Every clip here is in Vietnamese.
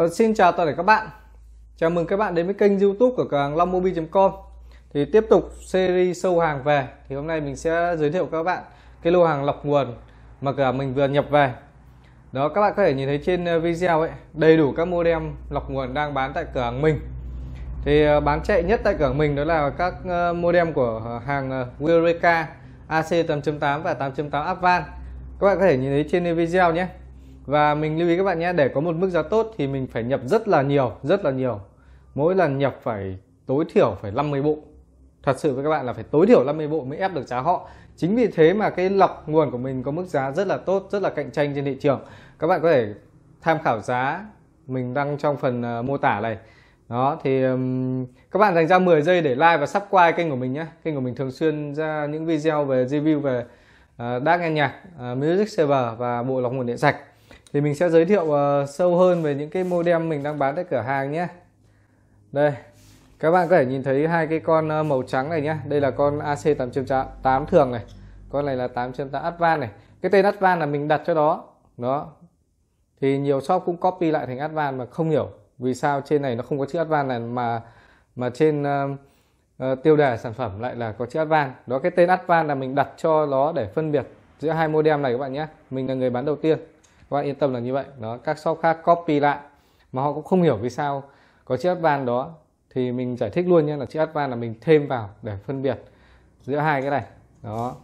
Vâng, xin chào toàn thể các bạn Chào mừng các bạn đến với kênh youtube của cửa hàng longmobi.com Thì tiếp tục series sâu hàng về Thì hôm nay mình sẽ giới thiệu các bạn cái lô hàng lọc nguồn mà cả mình vừa nhập về Đó các bạn có thể nhìn thấy trên ờ, video ấy Đầy đủ các modem lọc nguồn đang bán tại cửa hàng mình Thì ờ, bán chạy nhất tại cửa hàng mình đó là các ờ, modem của hàng Eureka AC 8.8 và 8.8 Advanced Các bạn có thể nhìn thấy trên video nhé và mình lưu ý các bạn nhé để có một mức giá tốt thì mình phải nhập rất là nhiều rất là nhiều mỗi lần nhập phải tối thiểu phải 50 bộ thật sự với các bạn là phải tối thiểu 50 bộ mới ép được giá họ chính vì thế mà cái lọc nguồn của mình có mức giá rất là tốt rất là cạnh tranh trên thị trường các bạn có thể tham khảo giá mình đăng trong phần ờ, mô tả này đó thì um, các bạn dành ra 10 giây để like và subscribe kênh của mình nhé kênh của mình thường xuyên ra những video về review về uh, đa nghe nhạc uh, music server và bộ lọc nguồn điện sạch thì mình sẽ giới thiệu uh, sâu hơn về những cái modem mình đang bán tại cửa hàng nhé đây các bạn có thể nhìn thấy hai cái con ờ, màu trắng này nhé đây là con AC 8.8 thường này con này là 8.8 Advan này cái tên Advan là mình đặt cho đó đó thì nhiều shop cũng copy lại thành Advan mà không hiểu vì sao trên này nó không có chữ Advan này mà mà trên uh, uh, tiêu đề sản phẩm lại là có chữ Advan đó cái tên Advan là mình đặt cho nó để phân biệt giữa hai modem này các bạn nhé mình là người bán đầu tiên các vâng, bạn yên tâm là như vậy đó các shop khác copy lại mà họ cũng không hiểu vì sao có chữ advan đó thì mình giải thích luôn nhé là chữ advan là mình thêm vào để phân biệt giữa hai cái này đó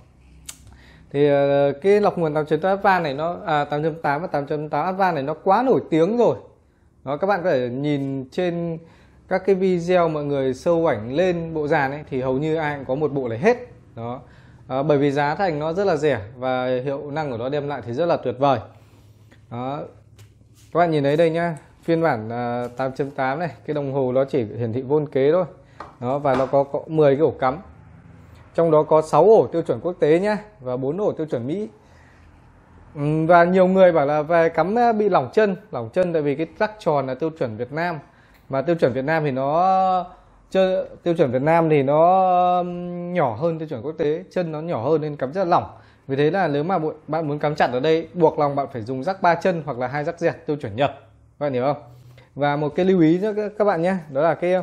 thì ờ, cái lọc nguồn 8.8 advan này nó à, 8.8 và 8.8 advan này nó quá nổi tiếng rồi đó các bạn có thể nhìn trên các cái video mọi người sâu ảnh lên bộ dàn ấy thì hầu như ai cũng có một bộ này hết đó à, bởi vì giá thành nó rất là rẻ và hiệu năng của nó đem lại thì rất là tuyệt vời đó các bạn nhìn thấy đây nhá phiên bản 8.8 à, này cái đồng hồ nó chỉ hiển thị vôn kế thôi đó và nó có, có 10 cái ổ cắm trong đó có 6 ổ tiêu chuẩn quốc tế nhá và 4 ổ tiêu chuẩn Mỹ và nhiều người bảo là về cắm à, bị lỏng chân lỏng chân tại vì cái rắc tròn là tiêu chuẩn Việt Nam mà tiêu chuẩn Việt Nam thì nó tiêu chuẩn Việt Nam thì nó nhỏ hơn tiêu chuẩn quốc tế chân nó nhỏ hơn nên cắm rất là lỏng vì thế là nếu mà bạn muốn cắm chặt ở đây buộc lòng bạn phải dùng rắc ba chân hoặc là hai rắc dẹt tiêu chuẩn nhật bạn hiểu không và một cái lưu ý nữa các bạn nhé đó là cái ờ,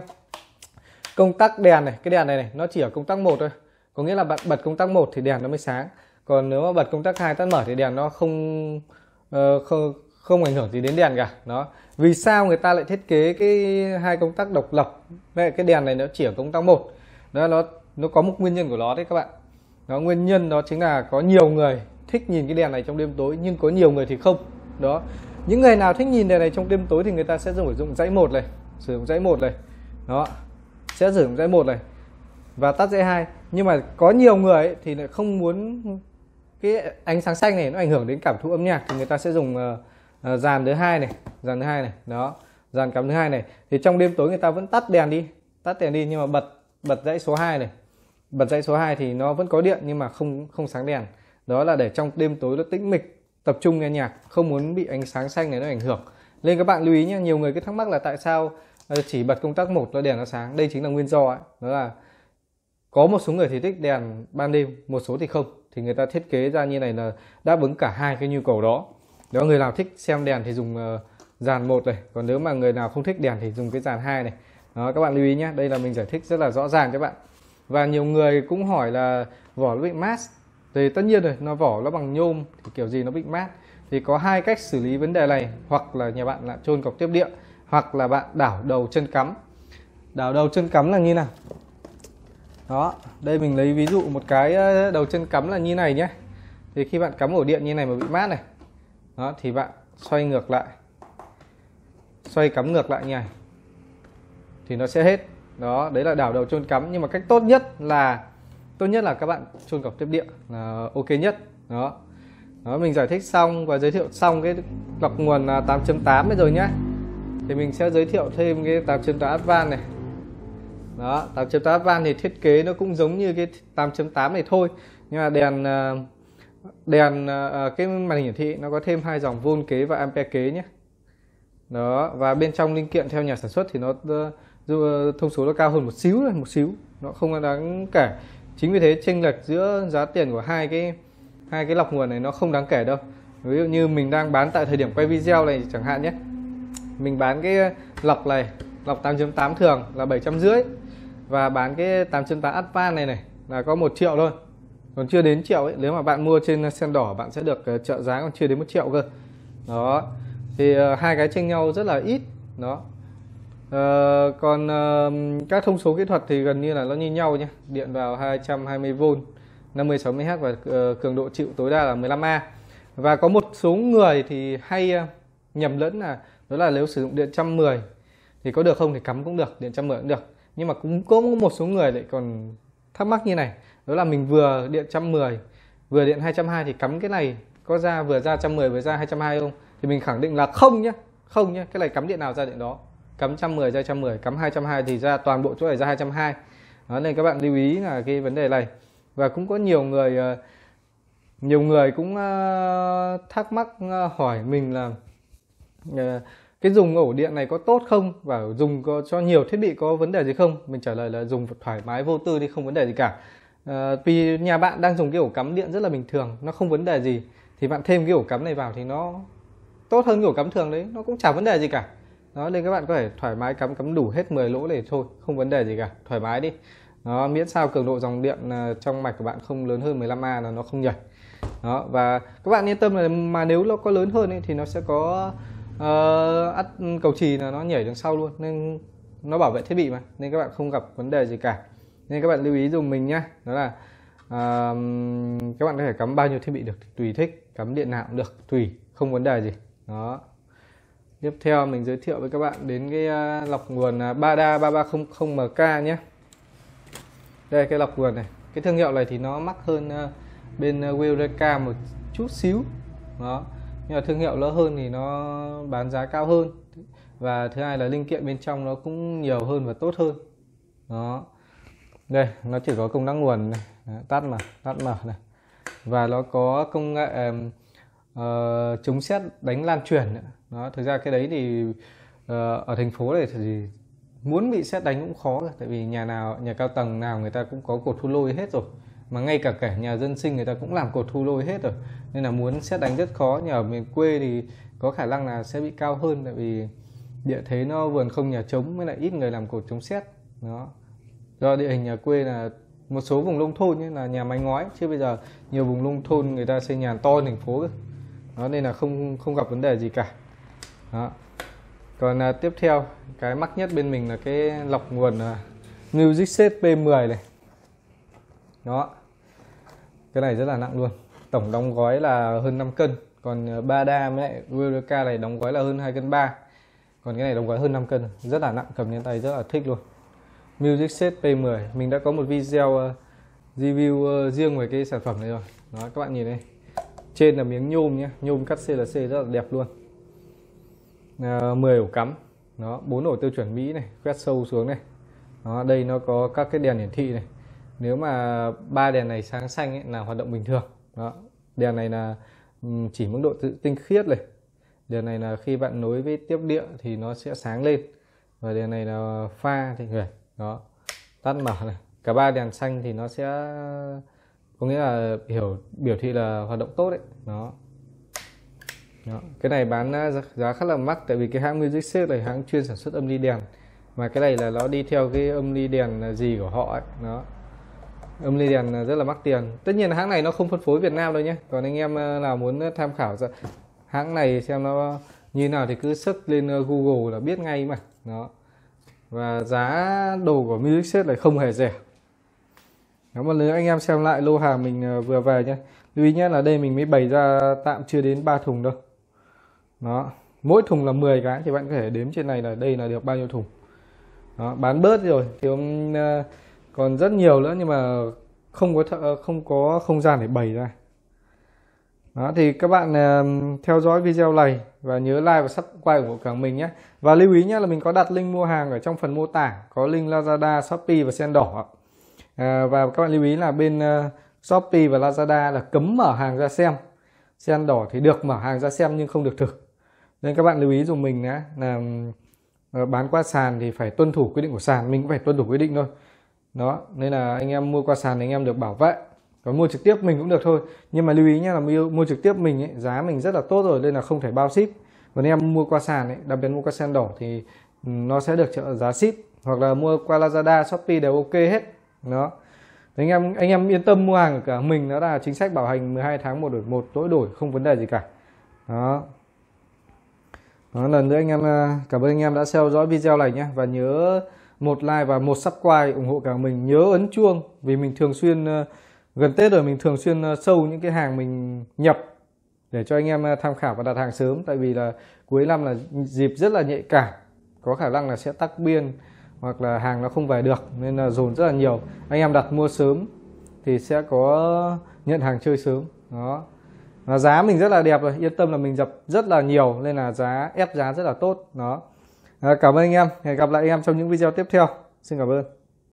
công tắc đèn này cái đèn này này nó chỉ ở công tắc một thôi có nghĩa là bạn bật công tắc một thì đèn nó mới sáng còn nếu mà bật công tắc hai tắt mở thì đèn nó không uh, ờ, không không ảnh hưởng gì đến đèn cả đó vì sao người ta lại thiết kế cái hai công tắc độc lập cái đèn này nó chỉ ở công tắc một đó nó nó có một nguyên nhân của nó đấy các bạn đó nguyên nhân đó chính là có nhiều người thích nhìn cái đèn này trong đêm tối nhưng có nhiều người thì không đó những người nào thích nhìn đèn này trong đêm tối thì người ta sẽ sử dụng dãy một này sử dụng dãy một này đó sẽ sử dụng dãy một này và tắt dãy hai nhưng mà có nhiều người ấy, thì lại không muốn cái ánh sáng xanh này nó ảnh hưởng đến cảm thụ âm nhạc thì người ta sẽ dùng uh, uh, dàn thứ hai này dàn thứ hai này đó dàn cắm thứ hai này thì trong đêm tối người ta vẫn tắt đèn đi tắt đèn đi nhưng mà bật bật dãy số 2 này bật dãy số 2 thì nó vẫn có điện nhưng mà không không sáng đèn đó là để trong đêm tối nó tĩnh mịch tập trung nghe nhạc không muốn bị ánh sáng xanh này nó ảnh hưởng nên các bạn lưu ý nhé nhiều người cứ thắc mắc là tại sao ờ, chỉ bật công tắc một là đèn nó sáng đây chính là nguyên do ấy đó là có một số người thì thích đèn ban đêm một số thì không thì người ta thiết kế ra như này là đáp ứng cả hai cái nhu cầu đó đó người nào thích xem đèn thì dùng ờ, dàn một này còn nếu mà người nào không thích đèn thì dùng cái dàn hai này đó các bạn lưu ý nhé đây là mình giải thích rất là rõ ràng các bạn và nhiều người cũng hỏi là vỏ nó bị mát thì tất nhiên rồi nó vỏ nó bằng nhôm thì kiểu gì nó bị mát thì có hai cách xử lý vấn đề này hoặc là nhà bạn là chôn cọc tiếp địa hoặc là bạn đảo đầu chân cắm đảo đầu chân cắm là như nào đó đây mình lấy ví dụ một cái đầu chân cắm là như này nhé thì khi bạn cắm ổ điện như này mà bị mát này đó thì bạn xoay ngược lại xoay cắm ngược lại như này thì nó sẽ hết đó đấy là đảo đầu trôn cắm nhưng mà cách tốt nhất là tốt nhất là các bạn trôn cọc tiếp địa là ok nhất đó đó mình giải thích xong và giới thiệu xong cái cọc nguồn 8.8 bây rồi nhé thì mình sẽ giới thiệu thêm cái 8.8 Advan này đó 8.8 Advan thì thiết kế nó cũng giống như cái 8.8 này thôi nhưng mà đèn ờ, đèn ờ, ờ, cái màn hình hiển thị nó có thêm hai dòng vôn kế và ampe kế nhé đó và bên trong linh kiện theo nhà sản xuất thì nó dù ờ, thông số nó cao hơn một xíu một xíu nó không đáng kể chính vì thế chênh lệch giữa giá tiền của hai cái hai cái lọc nguồn này nó không đáng kể đâu ví dụ như mình đang bán tại thời điểm quay video này chẳng hạn nhé mình bán cái lọc này lọc 8.8 thường là 700 rưỡi và bán cái 8.8 Advan này này là có một triệu thôi còn chưa đến triệu ấy nếu mà bạn mua trên sen đỏ bạn sẽ được ờ, trợ giá còn chưa đến một triệu cơ đó thì ờ, hai cái chênh nhau rất là ít đó à, còn à, các thông số kỹ thuật thì gần như là nó như nhau nhé điện vào 220V 50 60 h và ờ, cường độ chịu tối đa là 15A và có một số người thì hay nhầm lẫn là đó là nếu sử dụng điện 110 thì có được không thì cắm cũng được điện 110 cũng được nhưng mà cũng có một số người lại còn thắc mắc như này đó là mình vừa điện 110 vừa điện 220 thì cắm cái này có ra vừa ra 110 vừa ra 220 không thì mình khẳng định là không nhé không nhé cái này cắm điện nào ra điện đó cắm 110 ra 110 cắm 220 thì ra toàn bộ chỗ này ra 220 đó, nên các bạn lưu ý là cái vấn đề này và cũng có nhiều người ờ, nhiều người cũng ờ, thắc mắc ờ, hỏi mình là cái dùng ổ điện này có tốt không và dùng có, cho nhiều thiết bị có vấn đề gì không mình trả lời là dùng thoải mái vô tư đi không vấn đề gì cả à, vì nhà bạn đang dùng cái ổ cắm điện rất là bình thường nó không vấn đề gì thì bạn thêm cái ổ cắm này vào thì nó tốt hơn cái ổ cắm thường đấy nó cũng chả vấn đề gì cả đó nên các bạn có thể thoải mái cắm cắm đủ hết 10 lỗ để thôi không vấn đề gì cả thoải mái đi nó miễn sao cường độ dòng điện à, trong mạch của bạn không lớn hơn 15A là nó không nhảy đó và các bạn yên tâm là mà nếu nó có lớn hơn ấy, thì nó sẽ có uh, ắt cầu trì là nó nhảy đằng sau luôn nên nó bảo vệ thiết bị mà nên các bạn không gặp vấn đề gì cả nên các bạn lưu ý dùng mình nhá đó là uh, các bạn có thể cắm bao nhiêu thiết bị được tùy thích cắm điện nào cũng được tùy không vấn đề gì đó tiếp theo mình giới thiệu với các bạn đến cái à, lọc nguồn à, Bada 3300MK nhé đây cái lọc nguồn này cái thương hiệu này thì nó mắc hơn à, bên Wilreca một chút xíu đó nhưng mà thương hiệu lớn hơn thì nó bán giá cao hơn và thứ hai là linh kiện bên trong nó cũng nhiều hơn và tốt hơn đó đây nó chỉ có công năng nguồn này tắt mà tắt mở này và nó có công nghệ uh, chống xét đánh lan truyền đó thực ra cái đấy thì uh, ở thành phố này thì muốn bị xét đánh cũng khó tại vì nhà nào nhà cao tầng nào người ta cũng có cột thu lôi hết rồi mà ngay cả cả nhà dân sinh người ta cũng làm cột thu lôi hết rồi nên là muốn xét đánh rất khó nhà ở miền quê thì có khả năng là sẽ bị cao hơn tại vì địa thế nó vườn không nhà trống mới lại ít người làm cột chống xét đó do địa hình nhà quê là một số vùng nông thôn như là nhà mái ngói chứ bây giờ nhiều vùng nông thôn người ta xây nhà to thành phố cơ nó nên là không không gặp vấn đề gì cả đó còn à, tiếp theo cái mắc nhất bên mình là cái lọc nguồn à, music set P10 này đó cái này rất là nặng luôn tổng đóng gói là hơn 5 cân còn à, ba với mẹ Wildeca này đóng gói là hơn 2 cân 3 còn cái này đóng gói hơn 5 cân rất là nặng cầm trên tay rất là thích luôn Music Set P10 mình đã có một video à, review à, riêng về cái sản phẩm này rồi đó các bạn nhìn đây trên là miếng nhôm nhé nhôm cắt CLC rất là đẹp luôn à, 10 ổ cắm nó bốn ổ tiêu chuẩn Mỹ này quét sâu xuống này đó, đây nó có các cái đèn hiển thị này nếu mà ba đèn này sáng xanh ấy, là hoạt động bình thường đó đèn này là chỉ mức độ tự tinh khiết này đèn này là khi bạn nối với tiếp địa thì nó sẽ sáng lên và đèn này là pha thì người đó tắt mở này cả ba đèn xanh thì nó sẽ có nghĩa là hiểu biểu thị là hoạt động tốt đấy đó đó. cái này bán à, giá, khá là mắc tại vì cái hãng Music Set là hãng chuyên sản xuất âm ly đèn mà cái này là nó đi theo cái âm ly đèn à, gì của họ ấy nó âm ly đèn à, rất là mắc tiền tất nhiên hãng này nó không phân phối Việt Nam đâu nhé còn anh em nào muốn tham khảo hãng này xem nó như nào thì cứ search lên Google là biết ngay mà nó và giá đồ của Music Set này không hề rẻ nếu mà anh em xem lại lô hàng mình ờ, vừa về nhé lưu ý nhé là đây mình mới bày ra tạm chưa đến 3 thùng đâu đó mỗi thùng là 10 cái thì bạn có thể đếm trên này là đây là được bao nhiêu thùng đó, bán bớt rồi thì ông ờ, còn rất nhiều nữa nhưng mà không có thợ ờ, không có không gian để bày ra đó thì các bạn theo dõi video này và nhớ like và subscribe ủng hộ cả mình nhé và lưu ý nhé là mình có đặt link mua hàng ở trong phần mô tả có link Lazada, Shopee và Sen đỏ Ờ, và các bạn lưu ý là bên uh, Shopee và Lazada là cấm mở hàng ra xem sen đỏ thì được mở hàng ra xem nhưng không được thử nên các bạn lưu ý dùng mình nhé là ờ, bán qua sàn thì phải tuân thủ quy định của sàn mình cũng phải tuân thủ quy định thôi đó nên là anh em mua qua sàn thì anh em được bảo vệ còn mua trực tiếp mình cũng được thôi nhưng mà lưu ý nhé là mua, trực tiếp mình ấy, giá mình rất là tốt rồi nên là không thể bao ship còn em mua qua sàn ấy, đặc biệt mua qua sen đỏ thì ừ, nó sẽ được trợ giá ship hoặc là mua qua Lazada, Shopee đều ok hết đó anh em anh em yên tâm mua hàng của cả mình đó là chính sách bảo hành 12 tháng một đổi một tối đổi không vấn đề gì cả đó đó lần nữa anh em à, cảm ơn anh em đã theo dõi video này nhé và nhớ một like và một subscribe ủng hộ cả mình nhớ ấn chuông vì mình thường xuyên à, gần Tết rồi mình thường xuyên à, sâu những cái hàng mình nhập để cho anh em tham khảo và đặt hàng sớm tại vì là cuối năm là dịp rất là nhạy cảm có khả năng là sẽ tắc biên hoặc là hàng nó không về được nên là dồn rất là nhiều anh em đặt mua sớm thì sẽ có nhận hàng chơi sớm đó và giá mình rất là đẹp rồi yên tâm là mình dập rất là nhiều nên là giá ép giá rất là tốt đó à, cảm ơn anh em hẹn gặp lại anh em trong những video tiếp theo xin cảm ơn